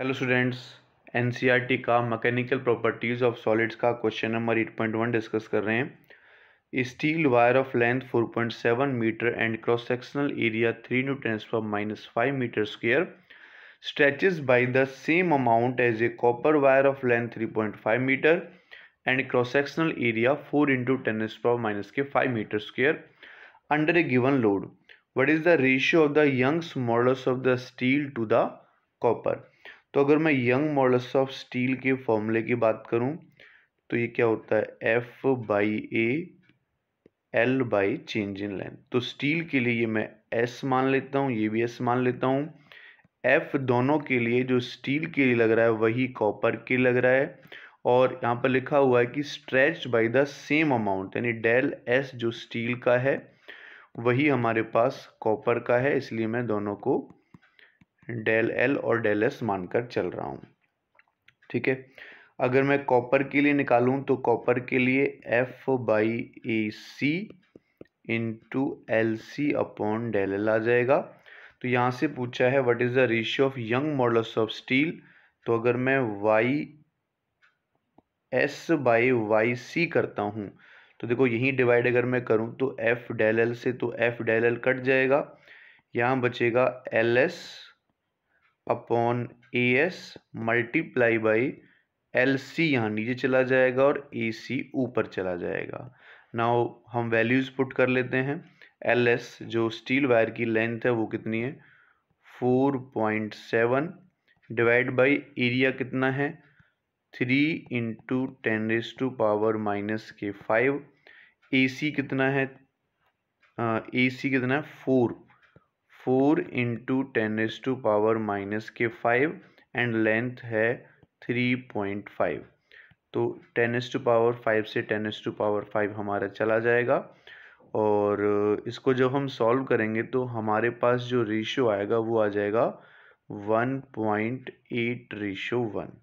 hello students NCERT का mechanical properties of solids का question number 8.1 discuss कर रहे हैं steel wire of length 4.7 metre and cross sectional area 3 newtons पर minus five metre square stretches by the same amount as a copper wire of length 3.5 metre and cross sectional area four into ten पर minus के five metre square under a given load what is the ratio of the Young's models of the steel to the copper तो अगर मैं young models of steel के फॉर्मूले की बात करूं तो ये क्या होता है F by A L by change in length तो स्टील के लिए ये मैं एस मान लेता हूँ ये भी एस मान लेता हूँ एफ दोनों के लिए जो स्टील के लिए लग रहा है वही कॉपर के लग रहा है और यहाँ पर लिखा हुआ है कि stretch by the same amount यानी डेल एस जो स्टील का है वही हमारे पास कॉपर का है इसलिए मैं दोनों को डेल एल और डेल एस मानकर चल रहा हूँ ठीक है अगर मैं कॉपर के लिए निकालूँ तो कॉपर के लिए F by A C into L C upon del L आ जाएगा तो यहाँ से पूछा है what is the ratio of Young models of steel तो अगर मैं Y S by Y C करता हूँ तो देखो यही डिवाइड अगर मैं करूँ तो एफ डेल एल से तो एफ डेल एल कट जाएगा यहाँ बचेगा L S upon A S multiply by L C यहाँ नीचे चला जाएगा और ए सी ऊपर चला जाएगा नाउ हम वैल्यूज़ पुट कर लेते हैं एल एस जो स्टील वायर की लेंथ है वो कितनी है four point seven divide by area कितना है three into ten raise to power minus के फाइव ए सी कितना है ए सी कितना है फोर फोर इंटू टेन एस टू पावर माइनस के फाइव एंड लेंथ है थ्री पॉइंट फाइव तो टेन एस टू पावर फाइव से टेन एस टू पावर फाइव हमारा चला जाएगा और इसको जब हम सॉल्व करेंगे तो हमारे पास जो रेशो आएगा वो आ जाएगा one point eight ratio one